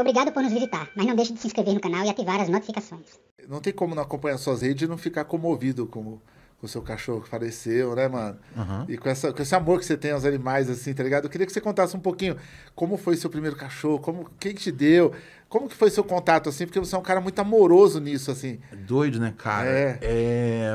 Obrigado por nos visitar, mas não deixe de se inscrever no canal e ativar as notificações. Não tem como não acompanhar suas redes e não ficar comovido com o seu cachorro que faleceu, né, mano? Uhum. E com, essa, com esse amor que você tem aos animais, assim, tá ligado? Eu queria que você contasse um pouquinho como foi seu primeiro cachorro, como quem te deu, como que foi seu contato, assim, porque você é um cara muito amoroso nisso, assim. É doido, né, cara? É. é...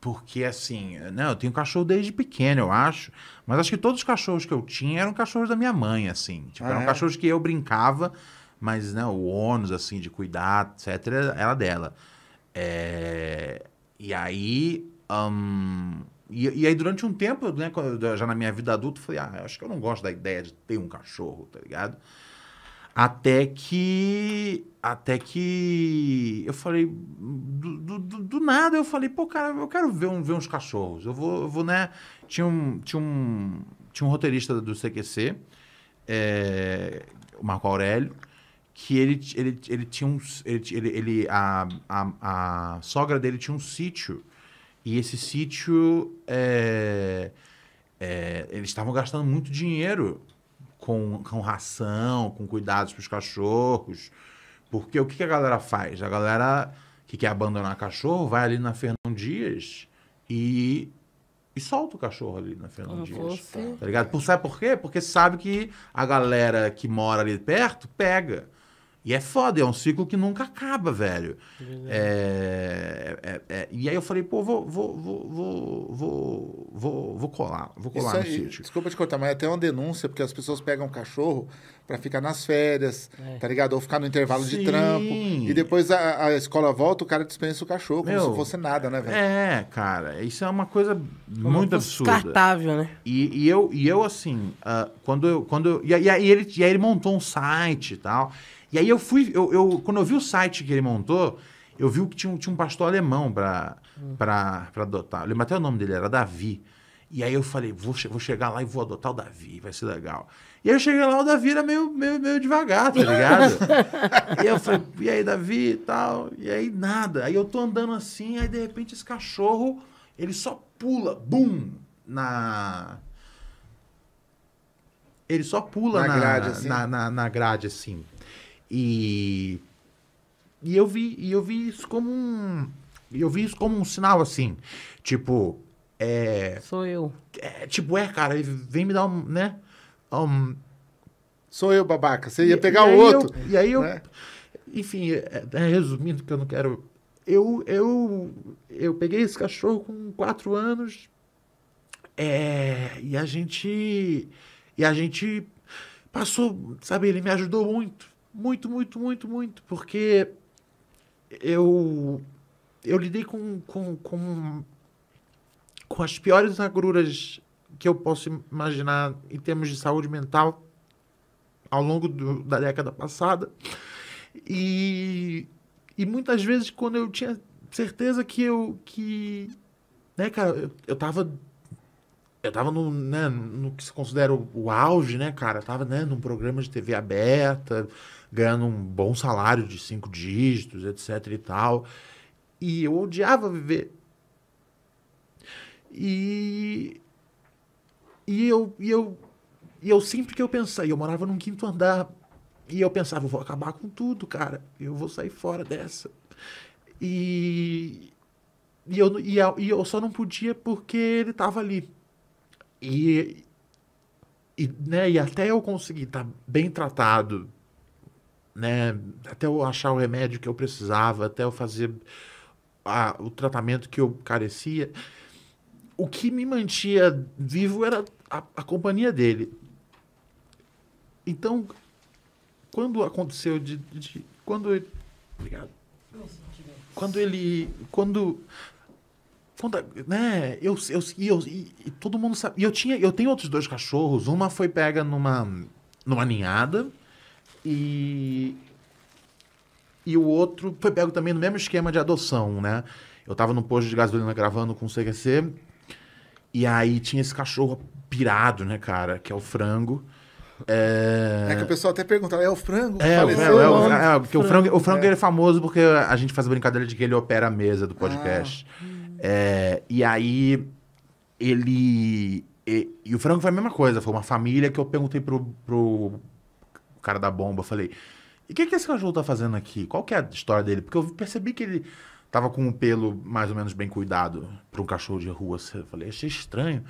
Porque, assim, né, eu tenho cachorro desde pequeno, eu acho. Mas acho que todos os cachorros que eu tinha eram cachorros da minha mãe, assim. Tipo, ah, eram é? cachorros que eu brincava mas né, o ônus, assim, de cuidar, etc., era dela. É... E aí. Um... E, e, aí, durante um tempo, né, já na minha vida adulta, eu falei, ah, acho que eu não gosto da ideia de ter um cachorro, tá ligado? Até que. Até que. Eu falei. Do, do, do, nada eu falei, pô, cara, eu quero ver, um, ver uns cachorros. Eu vou, eu vou, né? Tinha um, tinha, um, tinha um roteirista do CQC, é, o Marco Aurélio, que ele, ele, ele tinha um. Ele, ele, ele a, a, a, sogra dele tinha um sítio. E esse sítio. É, é, eles estavam gastando muito dinheiro com, com ração, com cuidados para os cachorros. Porque o que, que, a galera faz? A galera que quer abandonar cachorro vai ali na Fernão Dias e, e solta o cachorro ali na Fernão Dias. Você. Tá ligado? sabe por quê? Porque sabe que a galera que mora ali perto pega. E é foda, é um ciclo que nunca acaba, velho. É, é, é, é, e aí eu falei, pô, vou, vou, vou, vou, vou, vou colar, vou colar Isso no aí, sítio. Desculpa te cortar, mas é até uma denúncia, porque as pessoas pegam um cachorro para ficar nas férias, é. tá ligado? Ou ficar no intervalo Sim. de trampo. E depois a, a, escola volta, o cara dispensa o cachorro, Meu, como se fosse nada, né, velho? É, cara, isso é uma coisa como muito absurda. Descartável, né? E, e, eu, e eu, assim, uh, quando eu. Quando eu, e, e, ele, e aí ele montou um site e tal. E aí eu fui, eu, eu, quando eu vi o site que ele montou, eu vi que tinha, tinha um pastor alemão para hum. Pra, adotar. Eu lembro até o nome dele, era Davi. E aí eu falei, vou, vou chegar lá e vou adotar o Davi, vai ser legal. E aí eu cheguei lá, o Davi era meio, meio, meio devagar, tá ligado? e eu falei, e aí, Davi e tal? E aí nada. Aí eu tô andando assim, aí de repente esse cachorro, ele só pula, bum, na... Ele só pula na, na grade, assim. Na, na, na grade, assim. E e eu vi, e eu vi isso como um eu vi isso como um sinal assim, tipo, é sou eu. É, tipo, é, cara, vem me dar um, né? Um, sou eu, babaca. Você ia e, pegar o outro. Eu, e aí eu né? enfim, é, é, resumindo que eu não quero eu, eu, eu peguei esse cachorro com quatro anos é, e a gente e a gente passou, sabe, ele me ajudou muito. Muito, muito, muito, muito. Porque eu, eu lidei com, com, com, com as piores agruras que eu posso imaginar em termos de saúde mental ao longo do, da década passada. E, e muitas vezes, quando eu tinha certeza que eu. Que, né, cara, eu, eu tava. Eu tava no, né, no que se considera o, o auge, né, cara? Eu tava né, num programa de TV aberta, ganhando um bom salário de cinco dígitos, etc e tal. E eu odiava viver. E. E eu. E eu, e eu sempre que eu pensava. Eu morava num quinto andar. E eu pensava, eu vou acabar com tudo, cara. Eu vou sair fora dessa. E. E eu, e eu, e eu só não podia porque ele tava ali. E. E, né, e até eu conseguir estar tá bem tratado né? Até eu achar o remédio que eu precisava, até eu fazer a, o tratamento que eu carecia. O que me mantia vivo era a, a companhia dele. Então, quando aconteceu de, de quando obrigado. Quando ele, quando quando, né, eu, eu, eu, e todo mundo sabe. E eu tinha, eu tenho outros dois cachorros. Uma foi pega numa, numa ninhada e, e o outro foi pego também no mesmo esquema de adoção, né? Eu tava no posto de gasolina gravando com o CQC, e aí tinha esse cachorro pirado, né, cara? Que é o frango. É... é que o pessoal até perguntava, é o frango? É, faleceu, é, é, o, é, é, porque frango, o frango, o é. frango ele é famoso porque a gente faz a brincadeira de que ele opera a mesa do podcast. Ah. É, e aí ele. E, e, o frango foi a mesma coisa, foi uma família que eu perguntei pro, pro cara da bomba. Eu falei, e o que, que esse cachorro tá fazendo aqui? Qual que é a história dele? Porque eu percebi que ele tava com um pelo mais ou menos bem cuidado para um cachorro de rua. Assim. Eu falei, achei estranho.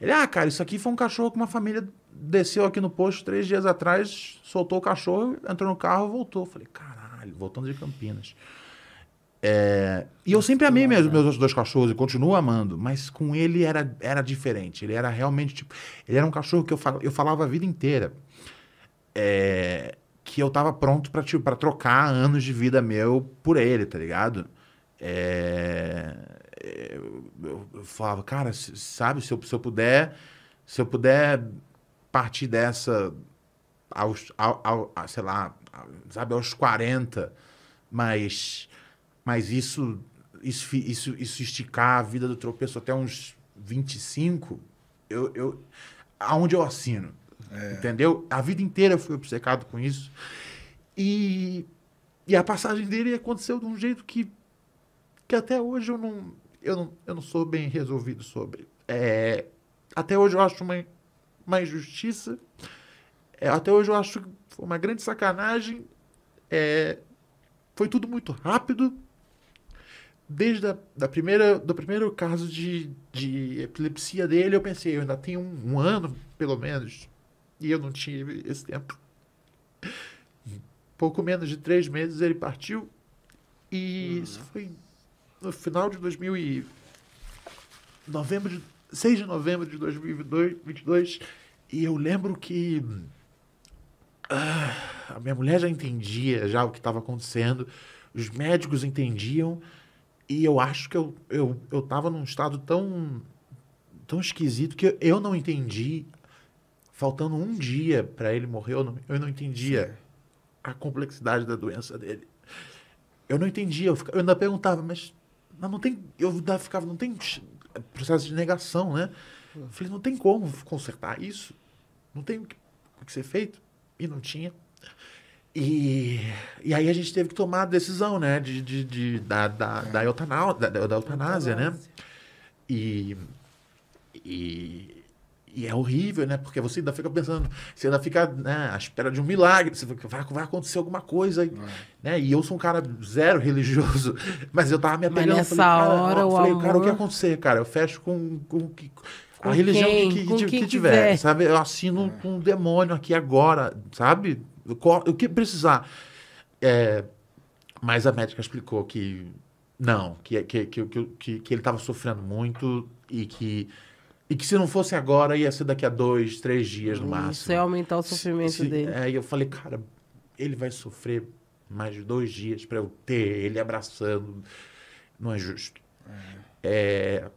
Ele, ah, cara, isso aqui foi um cachorro que uma família desceu aqui no posto três dias atrás, soltou o cachorro, entrou no carro e voltou. Eu falei, caralho, voltando de Campinas. É, e eu sempre amei meus, meus dois cachorros e continuo amando, mas com ele era, era diferente. Ele era realmente tipo. Ele era um cachorro que eu, fal, eu falava a vida inteira é, que eu tava pronto para tipo, pra trocar anos de vida meu por ele, tá ligado? É, eu, é, eu, eu falava, cara, sabe, se eu, se eu puder, se eu puder partir dessa aos, ao, ao, a, sei lá, sabe, aos 40, mas, mas isso, isso, isso, isso esticar a vida do tropeço até uns 25, eu, eu aonde eu assino, é. Entendeu? A vida inteira eu fui obcecado com isso. E, e a passagem dele aconteceu de um jeito que, que até hoje eu não, eu, não, eu não sou bem resolvido sobre. É, até hoje eu acho uma, uma injustiça. É, até hoje eu acho uma grande sacanagem. É, foi tudo muito rápido. Desde a, da primeira, do primeiro caso de, de epilepsia dele, eu pensei, eu ainda tenho um, um ano, pelo menos, e eu não tinha esse tempo. Pouco menos de três meses ele partiu. E uhum. isso foi no final de 2000 e... Novembro de... 6 de novembro de 2022. E eu lembro que... Ah, a minha mulher já entendia já o que estava acontecendo. Os médicos entendiam. E eu acho que eu, eu, eu num estado tão tão esquisito que eu não entendi faltando um dia para ele morrer, eu não, eu não entendia a complexidade da doença dele. Eu não entendia, eu, ficava, eu ainda perguntava, mas não tem, eu ainda ficava, não tem processo de negação, né? Hum. Eu falei, não tem como consertar isso, não tem o que, o que ser feito, e não tinha. E, e aí a gente teve que tomar a decisão, né, de, de, de da, da, da, é. eutanásia, da, da eutanásia, né? E, e e é horrível, né? Porque você ainda fica pensando, você ainda fica né, à espera de um milagre, você fica, vai, vai acontecer alguma coisa. É. Né? E eu sou um cara zero religioso, mas eu tava me apegando. Mas nessa falei, hora, cara, o falei, amor... cara, o que acontecer, cara? Eu fecho com, com, que, com a religião quem? que, que, que tiver, tiver, sabe? Eu assino é. um demônio aqui agora, sabe? O que precisar. É, mas a médica explicou que não, que, é, que, que, que, que ele estava sofrendo muito e que e que se não fosse agora, ia ser daqui a dois, três dias no máximo. Isso é aumentar o sofrimento se, se, dele. Aí é, eu falei, cara, ele vai sofrer mais dois dias para eu ter ele abraçando. Não é justo. É. é...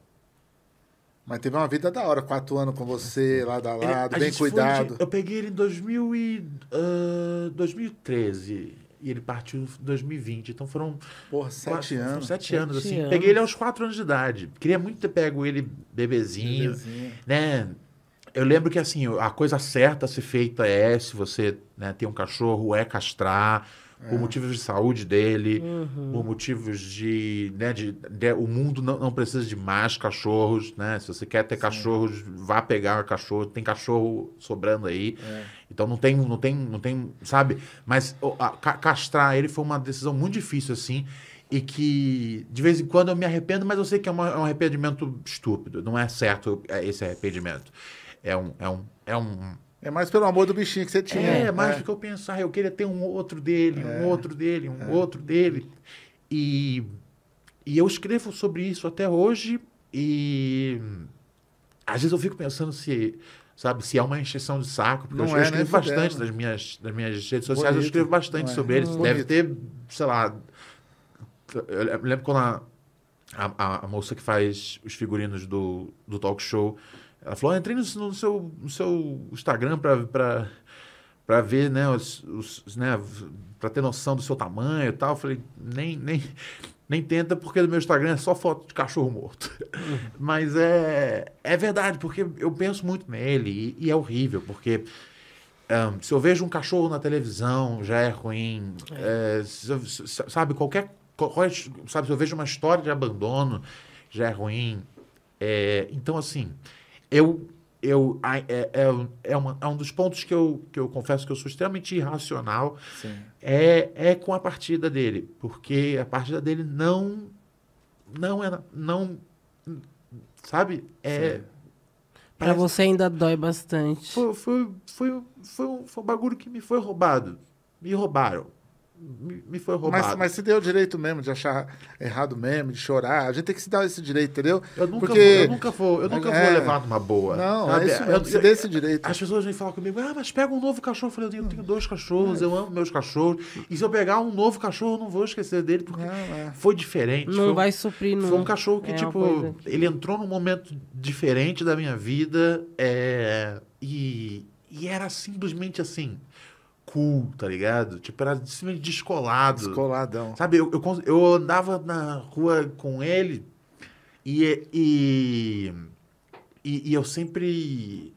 Mas teve uma vida da hora, quatro anos com você, lado a lado, ele, a bem cuidado. Foi, eu peguei ele em 2000 e, uh, ah, 2013. E ele partiu em 2020. Então foram. Porra, sete anos. Sete, sete anos, assim. Anos. Peguei ele aos quatro anos de idade. Queria muito ter pego ele bebezinho, bebezinho. né? Eu lembro que, assim, a coisa certa a ser feita é, se você né, tem um cachorro, é castrar por é. motivos de saúde dele, uhum. por motivos de, né, de, de O mundo não, não, precisa de mais cachorros, né? Se você quer ter Sim. cachorros, vá pegar cachorro. Tem cachorro sobrando aí. É. Então não tem, não tem, não tem, sabe? Mas a, a, castrar ele foi uma decisão muito difícil, assim e que de vez em quando eu me arrependo, mas eu sei que é, uma, é um arrependimento estúpido, não é certo é esse arrependimento. É um, é um, é um, é mais pelo amor do bichinho que você tinha. É, né? mais do que eu pensar. Eu queria ter um outro dele, é. um outro dele, um é. outro dele. E, e eu escrevo sobre isso até hoje. E às vezes eu fico pensando se, sabe, se é uma encheção de saco. Porque não eu, é, eu escrevo bastante das minhas, das minhas redes sociais. Bonito. Eu escrevo bastante é. sobre eles. Bonito. Deve ter, sei lá. Eu lembro quando a, a, a moça que faz os figurinos do, do talk show ela falou: entrei no, no, seu, no seu Instagram para ver, né, os, os né, para ter noção do seu tamanho e tal. Eu falei: nem, nem, nem tenta, porque no meu Instagram é só foto de cachorro morto. Uhum. Mas é, é verdade, porque eu penso muito nele e, e é horrível, porque. Um, se eu vejo um cachorro na televisão, já é ruim. É. É, se, se, sabe, qualquer. É, sabe, se eu vejo uma história de abandono, já é ruim. É, então, assim, eu eu, é, é, é, uma, é, um dos pontos que eu, que eu confesso que eu sou extremamente irracional Sim. é, é com a partida dele, porque a partida dele não não é não sabe é para você ainda dói bastante. Foi, foi, foi, foi, um, foi um bagulho que me foi roubado, me roubaram me, me foi roubado. Mas, mas se deu o direito mesmo de achar errado mesmo, de chorar. A gente tem que se dar esse direito, entendeu? Eu nunca Porque... vou, eu nunca vou, eu nunca é... vou levar numa boa. Não, sabe? é isso mesmo, eu, se esse direito. As pessoas vêm falar comigo, ah, mas pega um novo cachorro. Eu falei, eu tenho dois cachorros, eu amo meus cachorros. E se eu pegar um novo cachorro, eu não vou esquecer dele, porque é. foi diferente. Não foi, vai suprir, não. Foi um cachorro que, é tipo, ele entrou num momento diferente da minha vida. É, e, e era simplesmente assim cool, tá ligado? Tipo, era simplesmente descolado. Descoladão. Sabe, eu, eu, eu, andava na rua com ele e, e, e, e eu sempre.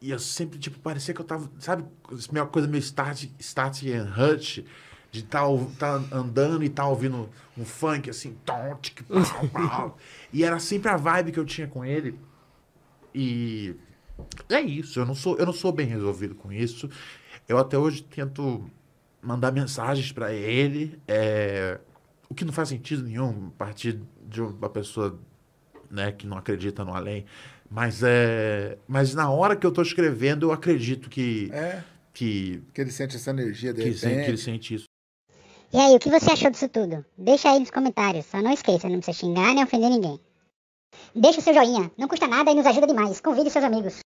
E eu sempre, tipo, parecia que eu tava. Sabe, uma coisa meio start, start and hut de tá, tá andando e tá ouvindo um funk assim, tom, tic, pau, pau. e era sempre a vibe que eu tinha com ele. E é isso, eu não sou, eu não sou bem resolvido com isso. Eu até hoje tento mandar mensagens para ele, é, o que não faz sentido nenhum a partir de uma pessoa né, que não acredita no além. Mas, é, mas na hora que eu estou escrevendo, eu acredito que, é, que. Que ele sente essa energia dele. Que, que ele sente isso. E aí, o que você achou disso tudo? Deixa aí nos comentários. Só não esqueça, não precisa xingar nem ofender ninguém. Deixa o seu joinha, não custa nada e nos ajuda demais. Convide seus amigos.